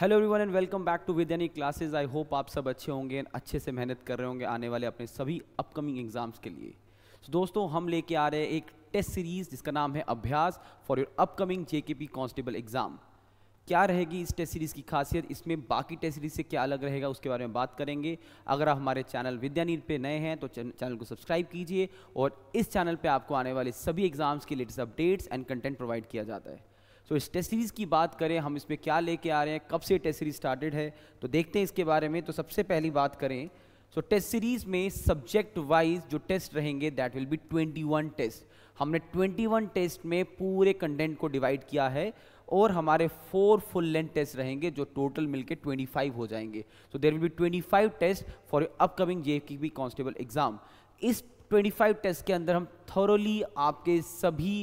Hello everyone and welcome back to Vidyani classes I hope आप सब अच्छे होंगे एंड अच्छे से मेहनत कर रहे होंगे आने वाले अपने सभी अपकमिंग एग्जाम्स के लिए तो so, दोस्तों हम लेके आ रहे हैं एक टेस्ट सीरीज जिसका नाम है Abhyas for your upcoming JKP constable exam क्या रहेगी इस टेस्ट सीरीज़ की खासियत इसमें बाकी टेस्ट सीरीज़ से क्या अलग रहेगा उसके बारे में बात करेंगे अगर आप हमारे चैनल विद्यानीर पे नए हैं तो चैनल को सब्सक्राइब कीजिए और इस चैनल पे आपको आने वाले सभी एग्जाम्स के latest updates and content provide किया जाता है सो तो इस टेस्ट सीरीज़ की बात करें हम इसमें क्या लेके आ रहे हैं कब से टेस्ट सीरीज़ स्टार्टेड है तो देखते हैं इसके बारे में तो सबसे पहली बात करें सो तो टेस्ट सीरीज़ में सब्जेक्ट वाइज जो टेस्ट रहेंगे दैट विल बी 21 टेस्ट हमने 21 टेस्ट में पूरे कंटेंट को डिवाइड किया है और हमारे फोर फुल लेंथ टेस्ट रहेंगे जो टोटल मिलके 25 हो जाएंगे so there will be 25 test for upcoming J K constable exam इस 25 टेस्ट के अंदर हम थोरोली आपके सभी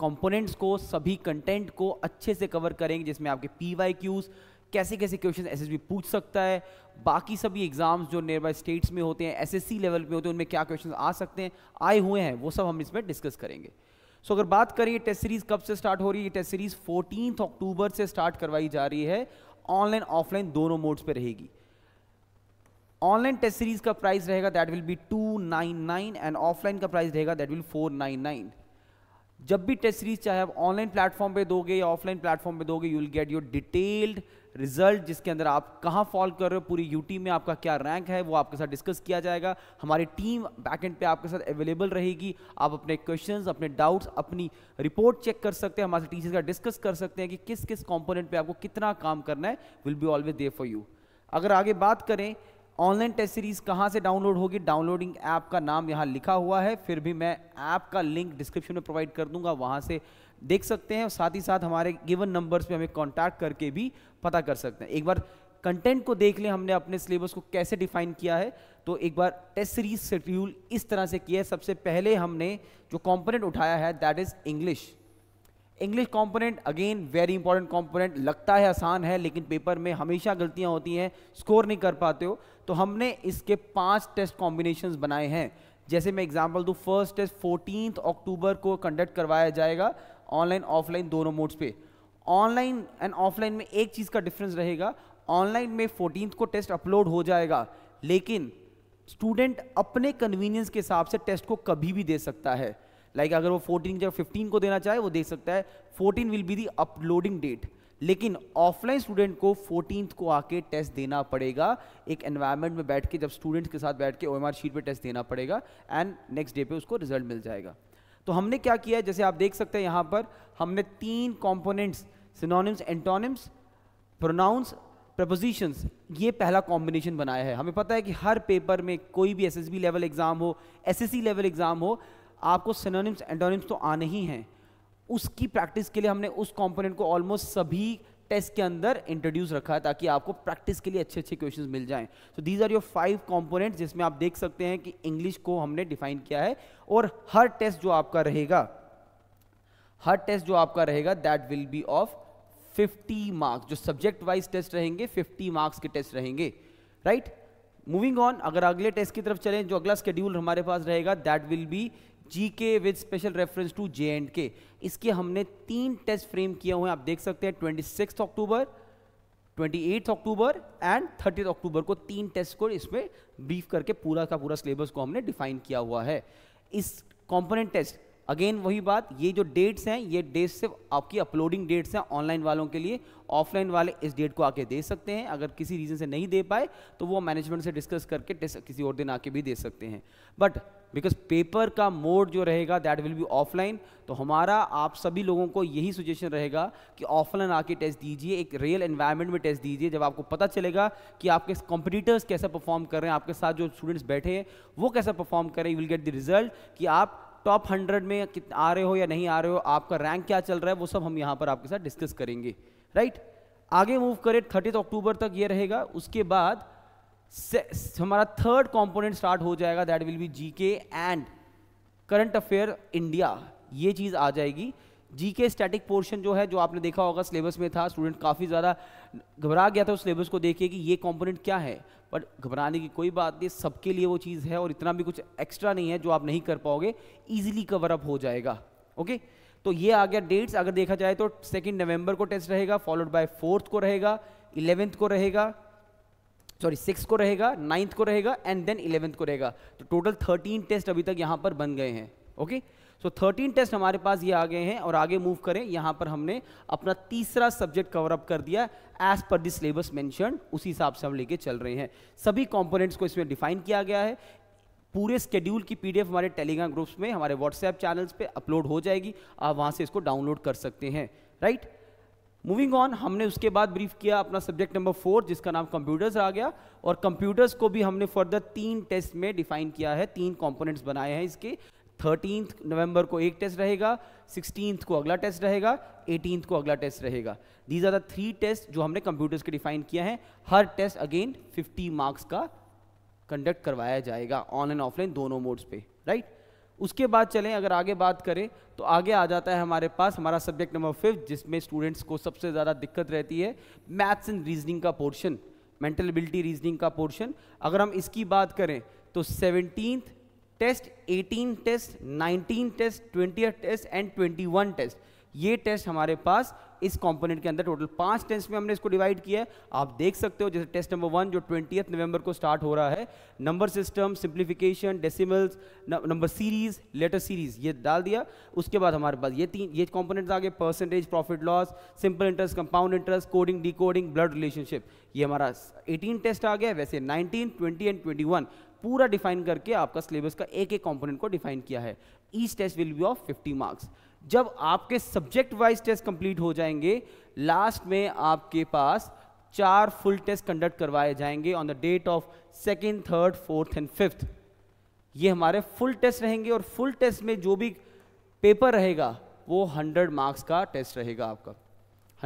कंपोनेंट्स को सभी कंटेंट को अच्छे से कवर करेंगे जिसमें आपके पी वाई क्यूज़ कैसे कैसे क्वेश्चन बी पूछ सकता है बाकी सभी एग्जाम्स जो नियर बाई स्टेट्स में होते हैं एस एस सी लेवल पे होते हैं उनमें क्या क्वेश्चन आ सकते हैं आए हुए हैं वो सब हम इसमें डिस्कस करेंगे सो so, अगर बात करें टेस्ट सीरीज कब से स्टार्ट हो रही है टेस्ट सीरीज फोर्टीन अक्टूबर से स्टार्ट करवाई जा रही है ऑनलाइन ऑफलाइन दोनों मोड्स पर रहेगी ऑनलाइन टेस्ट सीरीज का प्राइस रहेगा that will be two nine nine and offline का प्राइस रहेगा that will four nine nine जब भी टेस्ट सीरीज चाहे आप ऑनलाइन प्लेटफॉर्म पे दोगे या ऑफलाइन प्लेटफॉर्म पे दोगे you will get your detailed result जिसके अंदर आप कहाँ फॉल कर रहे हो पूरी यूटी में आपका क्या रैंक है वो आपके साथ डिस्कस किया जाएगा हमारी टीम एंड पे आपके साथ अवेलेबल रहेगी आप अपने क्वेश्चंस अपने डाउट्स अपनी रिपोर्ट चेक कर सकते हैं हमारे टीचर्स का डिस्कस कर सकते हैं कि किस किस कॉम्पोनेंट पर आपको कितना काम करना है will be always there for you अगर आगे बात करें ऑनलाइन टेस्ट सीरीज़ कहाँ से डाउनलोड होगी डाउनलोडिंग ऐप का नाम यहाँ लिखा हुआ है फिर भी मैं ऐप का लिंक डिस्क्रिप्शन में प्रोवाइड कर दूंगा वहाँ से देख सकते हैं साथ ही साथ हमारे गिवन नंबर्स पे हमें कांटेक्ट करके भी पता कर सकते हैं एक बार कंटेंट को देख लें हमने अपने सिलेबस को कैसे डिफाइन किया है तो एक बार टेस्ट सीरीज शेड्यूल इस तरह से किया है सबसे पहले हमने जो कॉम्पोनेंट उठाया है that is English English component again very important component लगता है आसान है लेकिन पेपर में हमेशा गलतियां होती हैं स्कोर नहीं कर पाते हो तो हमने इसके पांच टेस्ट कॉम्बिनेशन बनाए हैं जैसे मैं एग्जाम्पल दूँ फर्स्ट टेस्ट फोर्टीन अक्टूबर को कंडक्ट करवाया जाएगा ऑनलाइन ऑफलाइन दोनों मोड्स पे ऑनलाइन एंड ऑफलाइन में एक चीज़ का डिफरेंस रहेगा ऑनलाइन में फोर्टीन को टेस्ट अपलोड हो जाएगा लेकिन स्टूडेंट अपने कन्वीनियंस के हिसाब से टेस्ट को कभी भी दे सकता है लाइक like अगर वो 14 की जगह 15 को देना चाहे वो दे सकता है 14 will be the uploading date लेकिन ऑफलाइन स्टूडेंट को फोर्टीन को आके टेस्ट देना पड़ेगा एक एनवायरमेंट में बैठ के जब स्टूडेंट्स के साथ बैठ के ओ शीट पे टेस्ट देना पड़ेगा एंड नेक्स्ट डे पे उसको रिजल्ट मिल जाएगा तो हमने क्या किया है जैसे आप देख सकते हैं यहाँ पर हमने तीन components synonyms antonyms pronouns prepositions ये पहला कॉम्बिनेशन बनाया है हमें पता है कि हर पेपर में कोई भी बी लेवल एग्ज़ाम हो सी लेवल एग्ज़ाम हो आपको सिनोनिम्स एंडोनिम्स तो आने ही हैं उसकी प्रैक्टिस के लिए हमने उस कॉम्पोनेंट को ऑलमोस्ट सभी टेस्ट के अंदर इंट्रोड्यूस रखा है ताकि आपको प्रैक्टिस के लिए अच्छे अच्छे क्वेश्चन मिल जाएं तो these are your five component जिसमें आप देख सकते हैं कि इंग्लिश को हमने डिफाइन किया है और हर टेस्ट जो आपका रहेगा हर टेस्ट जो आपका रहेगा that will be of 50 marks जो सब्जेक्ट वाइज टेस्ट रहेंगे 50 मार्क्स के टेस्ट रहेंगे राइट मूविंग ऑन अगर अगले टेस्ट की तरफ चलें जो अगला स्केड्यूल हमारे पास रहेगा that will be G K with special reference to J and K इसके हमने तीन टेस्ट फ्रेम किए हुए हैं आप देख सकते हैं twenty six October twenty eight October and thirty October को तीन टेस्ट को इसमें ब्रीफ करके पूरा का पूरा सिलेबस को हमने डिफाइन किया हुआ है इस कॉम्पोनेंट टेस्ट अगेन वही बात ये जो डेट्स हैं ये डेट्स सिर्फ आपकी अपलोडिंग डेट्स हैं ऑनलाइन वालों के लिए ऑफलाइन वाले इस डेट को आके दे सकते हैं अगर किसी रीज़न से नहीं दे पाए तो वो मैनेजमेंट से डिस्कस करके टेस्ट किसी और दिन आके भी दे सकते हैं बट बिकॉज पेपर का मोड जो रहेगा दैट विल बी ऑफलाइन तो हमारा आप सभी लोगों को यही सुजेशन रहेगा कि ऑफलाइन आके टेस्ट दीजिए एक रियल एनवायरनमेंट में टेस्ट दीजिए जब आपको पता चलेगा कि आपके कॉम्पिटिटर्स कैसे परफॉर्म कर रहे हैं आपके साथ जो स्टूडेंट्स बैठे हैं वो कैसा परफॉर्म करें you will get the result कि आप टॉप हंड्रेड में आ रहे हो या नहीं आ रहे हो आपका रैंक क्या चल रहा है वो सब हम यहाँ पर आपके साथ डिस्कस करेंगे राइट right? आगे मूव करें थर्टीथ अक्टूबर तक ये रहेगा उसके बाद हमारा थर्ड कंपोनेंट स्टार्ट हो जाएगा that will be GK and current affair India ये चीज़ आ जाएगी जीके स्टैटिक पोर्शन जो है जो आपने देखा होगा सिलेबस में था स्टूडेंट काफ़ी ज़्यादा घबरा गया था उस सिलेबस को देखिए कि ये कंपोनेंट क्या है बट घबराने की कोई बात नहीं सबके लिए वो चीज़ है और इतना भी कुछ एक्स्ट्रा नहीं है जो आप नहीं कर पाओगे इजिली कवर अप हो जाएगा ओके तो ये आ गया डेट्स अगर देखा जाए तो सेकेंड नवंबर को टेस्ट रहेगा फॉलोड बाय फोर्थ को रहेगा इलेवेंथ को रहेगा सॉरी सिक्स को रहेगा नाइन्थ को रहेगा एंड देन इलेवेंथ को रहेगा तो टोटल थर्टीन टेस्ट अभी तक यहाँ पर बन गए हैं ओके सो थर्टीन टेस्ट हमारे पास ये आ गए हैं और आगे मूव करें यहाँ पर हमने अपना तीसरा सब्जेक्ट कवर अप कर दिया as per this syllabus mention उसी हिसाब से हम लेके चल रहे हैं सभी कॉम्पोनेंट्स को इसमें डिफाइन किया गया है पूरे स्केड्यूल की पीडीएफ हमारे टेलीग्राम ग्रुप्स में हमारे व्हाट्सएप चैनल्स पे अपलोड हो जाएगी आप वहाँ से इसको डाउनलोड कर सकते हैं राइट right? मूविंग ऑन हमने उसके बाद ब्रीफ किया अपना सब्जेक्ट नंबर फोर जिसका नाम कंप्यूटर्स आ गया और कंप्यूटर्स को भी हमने फर्दर तीन टेस्ट में डिफाइन किया है तीन कंपोनेंट्स बनाए हैं इसके थर्टीन नवंबर को एक टेस्ट रहेगा सिक्सटीन को अगला टेस्ट रहेगा एटीन को अगला टेस्ट रहेगा these are the three test जो हमने कंप्यूटर्स के डिफाइन किया है हर टेस्ट अगेन फिफ्टी मार्क्स का कंडक्ट करवाया जाएगा ऑन एंड ऑफलाइन दोनों मोड्स पे राइट right? उसके बाद चलें अगर आगे बात करें तो आगे आ जाता है हमारे पास हमारा सब्जेक्ट नंबर फिफ्थ जिसमें स्टूडेंट्स को सबसे ज़्यादा दिक्कत रहती है मैथ्स एंड रीजनिंग का पोर्शन मेंटल एबिलिटी रीजनिंग का पोर्शन अगर हम इसकी बात करें तो seventeen test eighteen test nineteen test twenty test and twenty test ये टेस्ट हमारे पास इस कंपोनेंट के अंदर टोटल पांच टेस्ट में हमने इसको डिवाइड किया है आप देख सकते हो जैसे टेस्ट नंबर वन जो ट्वेंटी नवंबर को स्टार्ट हो रहा है number system simplification decimals number series letter series ये डाल दिया उसके बाद हमारे पास ये तीन ये कॉम्पोनेंट्स आ गए percentage profit loss simple interest compound interest coding D blood relationship ये हमारा एटीन टेस्ट आ गया वैसे नाइनटीन ट्वेंटी एंड ट्वेंटी पूरा डिफाइन करके आपका सिलेबस का एक एक कॉम्पोनेंट को डिफाइन किया है each test will be of fifty marks जब आपके सब्जेक्ट वाइज टेस्ट कंप्लीट हो जाएंगे लास्ट में आपके पास चार फुल टेस्ट कंडक्ट करवाए जाएंगे on the date of second third fourth and fifth ये हमारे फुल टेस्ट रहेंगे और फुल टेस्ट में जो भी पेपर रहेगा वो 100 मार्क्स का टेस्ट रहेगा आपका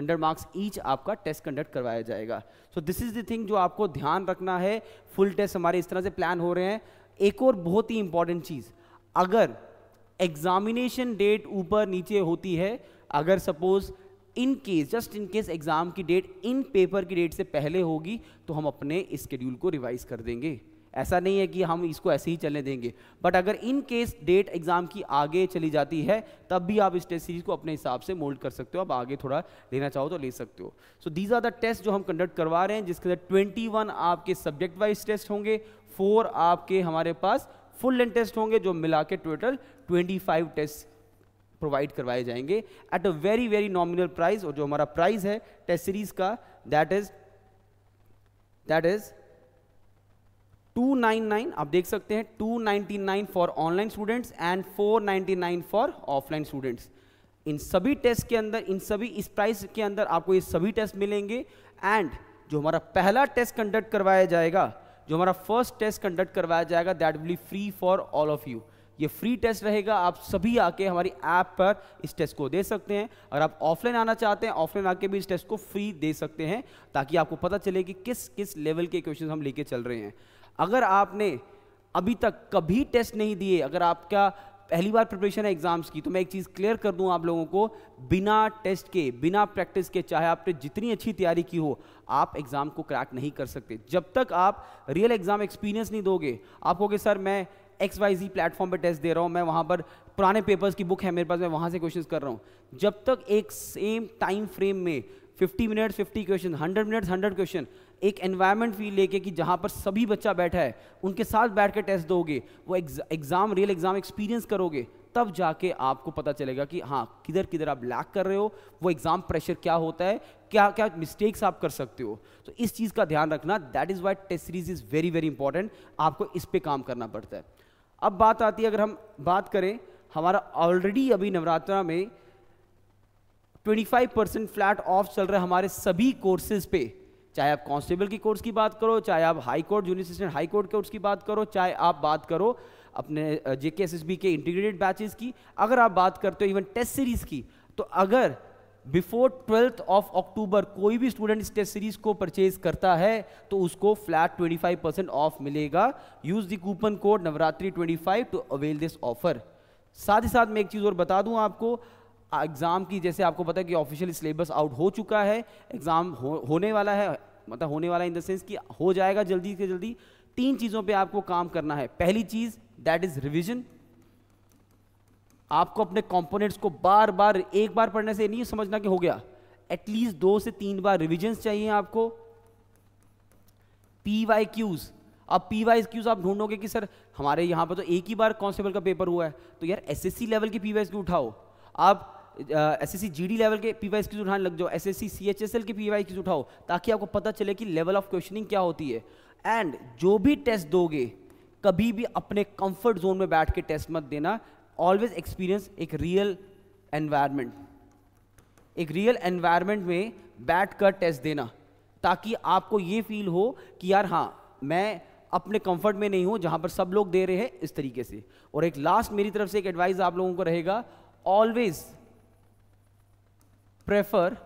100 मार्क्स ईच आपका टेस्ट कंडक्ट करवाया जाएगा so this is the thing जो आपको ध्यान रखना है फुल टेस्ट हमारे इस तरह से प्लान हो रहे हैं एक और बहुत ही इंपॉर्टेंट चीज़ अगर एग्जामिनेशन डेट ऊपर नीचे होती है अगर suppose in case just in case exam की डेट इन पेपर की डेट से पहले होगी तो हम अपने स्केड्यूल को रिवाइज कर देंगे ऐसा नहीं है कि हम इसको ऐसे ही चलने देंगे बट अगर इन केस डेट एग्जाम की आगे चली जाती है तब भी आप इस टेस्ट सीरीज को अपने हिसाब से मोल्ड कर सकते हो आप आगे थोड़ा लेना चाहो तो ले सकते हो so these are the test जो हम कंडक्ट करवा रहे हैं जिसके अंदर 21 आपके सब्जेक्ट वाइज टेस्ट होंगे फोर आपके हमारे पास फुल लेंथ टेस्ट होंगे जो मिला के टोटल 25 टेस्ट प्रोवाइड करवाए जाएंगे at a very very nominal price और जो हमारा प्राइस है टेस्ट सीरीज का दैट इज दैट इज 299 आप देख सकते हैं 299 for online students and 499 for offline students इन सभी टेस्ट के अंदर इन सभी इस प्राइस के अंदर आपको ये सभी टेस्ट मिलेंगे एंड जो हमारा पहला टेस्ट कंडक्ट करवाया जाएगा जो हमारा फर्स्ट टेस्ट कंडक्ट करवाया जाएगा that will free for all of you ये फ्री टेस्ट रहेगा आप सभी आके हमारी ऐप पर इस टेस्ट को दे सकते हैं अगर आप ऑफलाइन आना चाहते हैं ऑफलाइन आके भी इस टेस्ट को फ्री दे सकते हैं ताकि आपको पता चले कि किस किस लेवल के क्वेश्चन हम लेके चल रहे हैं अगर आपने अभी तक कभी टेस्ट नहीं दिए अगर आपका पहली बार प्रिपरेशन है एग्जाम्स की तो मैं एक चीज़ क्लियर कर दूं आप लोगों को बिना टेस्ट के बिना प्रैक्टिस के चाहे आपने जितनी अच्छी तैयारी की हो आप एग्ज़ाम को क्रैक नहीं कर सकते जब तक आप रियल एग्ज़ाम एक्सपीरियंस नहीं दोगे आप कहोगे सर मैं एक्स वाई जी प्लेटफॉर्म पर टेस्ट दे रहा हूँ मैं वहाँ पर पुराने पेपर्स की बुक है मेरे पास मैं वहाँ से क्वेश्चन कर रहा हूँ जब तक एक सेम टाइम फ्रेम में 50 मिनट्स 50 क्वेश्चन 100 मिनट्स 100 क्वेश्चन एक एनवायरनमेंट फील लेके कि जहाँ पर सभी बच्चा बैठा है उनके साथ बैठ कर टेस्ट दोगे वो एग्ज़ाम रियल एग्ज़ाम एक्सपीरियंस करोगे तब जाके आपको पता चलेगा कि हाँ किधर किधर आप लैक कर रहे हो वो एग्ज़ाम प्रेशर क्या होता है क्या क्या मिस्टेक्स आप कर सकते हो तो इस चीज़ का ध्यान रखना that is why test series is very very important आपको इस पर काम करना पड़ता है अब बात आती है अगर हम बात करें हमारा ऑलरेडी अभी नवरात्रा में 25 परसेंट फ्लैट ऑफ चल रहा है हमारे सभी कोर्सेज पे चाहे आप कांस्टेबल की कोर्स की बात करो चाहे आप high court junior assistant high court course की बात करो चाहे आप बात करो अपने जेके बी के इंटीग्रेटेड बैचेस की अगर आप बात करते हो इवन टेस्ट सीरीज की तो अगर बिफोर ट्वेल्थ ऑफ अक्टूबर कोई भी स्टूडेंट इस टेस्ट सीरीज को परचेज करता है तो उसको फ्लैट 25 परसेंट ऑफ मिलेगा use the coupon code Navratri 25 to avail this offer साथ ही साथ मैं एक चीज़ और बता दूं आपको एग्ज़ाम की जैसे आपको पता है कि ऑफिशियल सिलेबस आउट हो चुका है एग्ज़ाम हो, होने वाला है मतलब होने वाला इन द सेंस कि हो जाएगा जल्दी से जल्दी तीन चीज़ों पे आपको काम करना है पहली चीज़ दैट इज़ रिविजन आपको अपने कंपोनेंट्स को बार बार एक बार पढ़ने से नहीं समझना कि हो गया एटलीस्ट दो से तीन बार रिविजन चाहिए आपको पी वाई क्यूज़ अब पी वाई क्यूज आप ढूंढोगे कि सर हमारे यहाँ पर तो एक ही बार कॉन्स्टेबल का पेपर हुआ है तो यार एसएससी लेवल की पी वाई क्यू उठाओ आप S S C G D level के पी वाई उठाने लग जाओ S S C C H S L के पी वाई उठाओ ताकि आपको पता चले कि लेवल ऑफ क्वेश्चनिंग क्या होती है एंड जो भी टेस्ट दोगे कभी भी अपने कंफर्ट जोन में बैठ के टेस्ट मत देना ऑलवेज एक्सपीरियंस एक रियल एनवायरनमेंट एक रियल एनवायरनमेंट में बैठ कर टेस्ट देना ताकि आपको ये फील हो कि यार हाँ मैं अपने कंफर्ट में नहीं हूँ जहाँ पर सब लोग दे रहे हैं इस तरीके से और एक लास्ट मेरी तरफ से एक एडवाइस आप लोगों को रहेगा ऑलवेज़ प्रेफर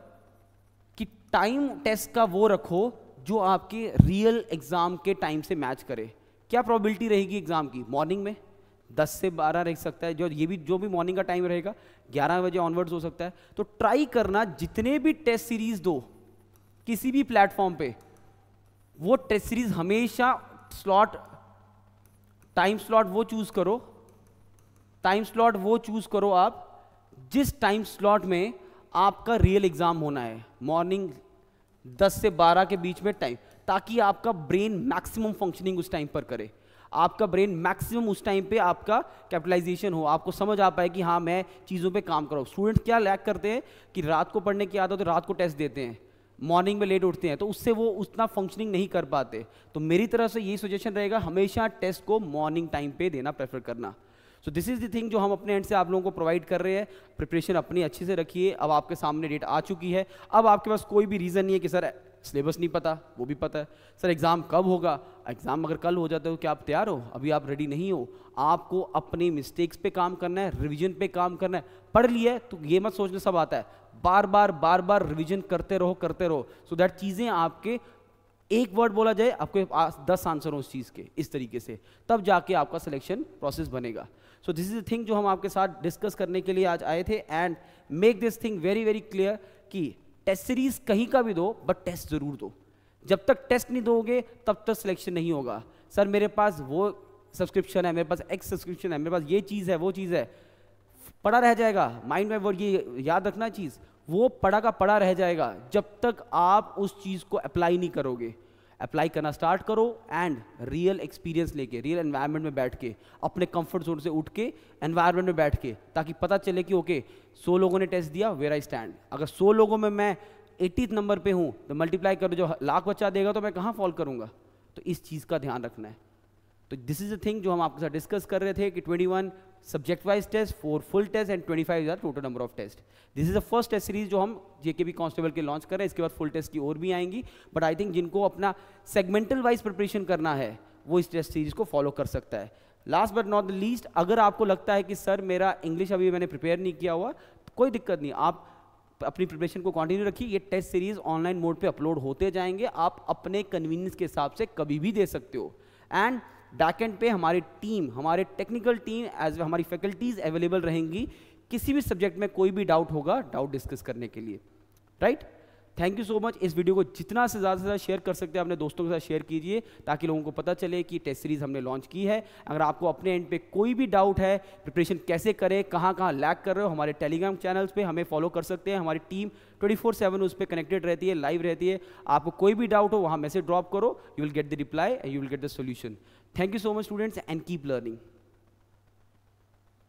कि टाइम टेस्ट का वो रखो जो आपके रियल एग्ज़ाम के टाइम से मैच करे क्या प्रॉबिलिटी रहेगी एग्ज़ाम की मॉर्निंग में 10 से 12 रह सकता है जो ये भी जो भी मॉर्निंग का टाइम रहेगा 11 बजे ऑनवर्ड्स हो सकता है तो ट्राई करना जितने भी टेस्ट सीरीज़ दो किसी भी प्लेटफॉर्म पे वो टेस्ट सीरीज़ हमेशा स्लॉट टाइम स्लॉट वो चूज़ करो टाइम स्लॉट वो चूज़ करो आप जिस टाइम स्लॉट में आपका रियल एग्ज़ाम होना है मॉर्निंग 10 से 12 के बीच में टाइम ताकि आपका ब्रेन मैक्सिमम फंक्शनिंग उस टाइम पर करे आपका ब्रेन मैक्सिमम उस टाइम पे आपका कैपिटलाइजेशन हो आपको समझ आ पाए कि हाँ मैं चीज़ों पे काम करो स्टूडेंट्स क्या लैक करते हैं कि रात को पढ़ने की आदत है तो रात को टेस्ट देते हैं मॉर्निंग में लेट उठते हैं तो उससे वो उतना फंक्शनिंग नहीं कर पाते तो मेरी तरफ से ये सजेशन रहेगा हमेशा टेस्ट को मॉर्निंग टाइम पे देना प्रेफर करना so this is the thing जो हम अपने एंड से आप लोगों को प्रोवाइड कर रहे हैं प्रिपरेशन अपनी अच्छे से रखिए अब आपके सामने डेट आ चुकी है अब आपके पास कोई भी रीज़न नहीं है कि सर सिलेबस नहीं पता वो भी पता है सर एग्ज़ाम कब होगा एग्ज़ाम अगर कल हो जाता है तो क्या आप तैयार हो अभी आप रेडी नहीं हो आपको अपनी मिस्टेक्स पे काम करना है रिवीजन पे काम करना है पढ़ लिया तो ये मत सोचना सब आता है बार बार बार बार रिवीजन करते रहो करते रहो सो so दैट चीज़ें आपके एक वर्ड बोला जाए आपके पास दस आंसर हो उस चीज़ के इस तरीके से तब जाके आपका सिलेक्शन प्रोसेस बनेगा so this is the thing जो हम आपके साथ डिस्कस करने के लिए आज आए थे and make this thing very very clear कि टेस्ट सीरीज कहीं का भी दो बट टेस्ट ज़रूर दो जब तक टेस्ट नहीं दोगे तब तक सिलेक्शन नहीं होगा सर मेरे पास वो सब्सक्रिप्शन है मेरे पास एक्स सब्सक्रिप्शन है मेरे पास ये चीज़ है वो चीज़ है पड़ा रह जाएगा माइंड में वो ये याद रखना चीज़ वो पड़ा का पड़ा रह जाएगा जब तक आप उस चीज़ को अप्लाई नहीं करोगे अप्लाई करना स्टार्ट करो एंड रियल एक्सपीरियंस लेके रियल एनवायरनमेंट में बैठ के अपने कंफर्ट जोन से उठ के एनवायरनमेंट में बैठ के ताकि पता चले कि ओके सौ लोगों ने टेस्ट दिया वेर आई स्टैंड अगर सौ लोगों में मैं एटीथ नंबर पे हूँ तो मल्टीप्लाई करो जो लाख बच्चा देगा तो मैं कहाँ फॉल करूँगा तो इस चीज़ का ध्यान रखना है तो दिस इज़ अ थिंग जो हम आपके साथ डिस्कस कर रहे थे कि twenty subject wise test four full test and twenty five हज़ार total number of test this is the first test series जो हम जेके बी कॉन्स्टेबल के लॉन्च कर रहे हैं इसके बाद फुल टेस्ट की और भी आएंगी बट आई थिंक जिनको अपना सेगमेंटल वाइज प्रिपरेशन करना है वो इस टेस्ट सीरीज को फॉलो कर सकता है last but not the least अगर आपको लगता है कि सर मेरा इंग्लिश अभी मैंने प्रिपेयर नहीं किया हुआ तो कोई दिक्कत नहीं आप अपनी प्रिपरेशन को कंटिन्यू रखिए ये टेस्ट सीरीज ऑनलाइन मोड पे अपलोड होते जाएंगे आप अपने कन्वीनियंस के हिसाब से कभी भी दे सकते हो एंड बैकेंड पे हमारी टीम हमारे टेक्निकल टीम एज हमारी फैकल्टीज अवेलेबल रहेंगी किसी भी सब्जेक्ट में कोई भी डाउट होगा डाउट डिस्कस करने के लिए right thank you so much इस वीडियो को जितना से ज़्यादा से ज़्यादा शेयर कर सकते हैं अपने दोस्तों के साथ शेयर कीजिए ताकि लोगों को पता चले कि टेस्ट सीरीज़ हमने लॉन्च की है अगर आपको अपने एंड पे कोई भी डाउट है प्रिपरेशन कैसे करें कहाँ कहाँ लैक कर रहे हो हमारे टेलीग्राम चैनल्स पे हमें फॉलो कर सकते हैं हमारी टीम ट्वेंटी फोर सेवन उस पर कनेक्टेड रहती है लाइव रहती है आपको कोई भी डाउट हो वहाँ मैसेज ड्रॉप करो you will get the reply you will get the solution Thank you so much students and keep learning.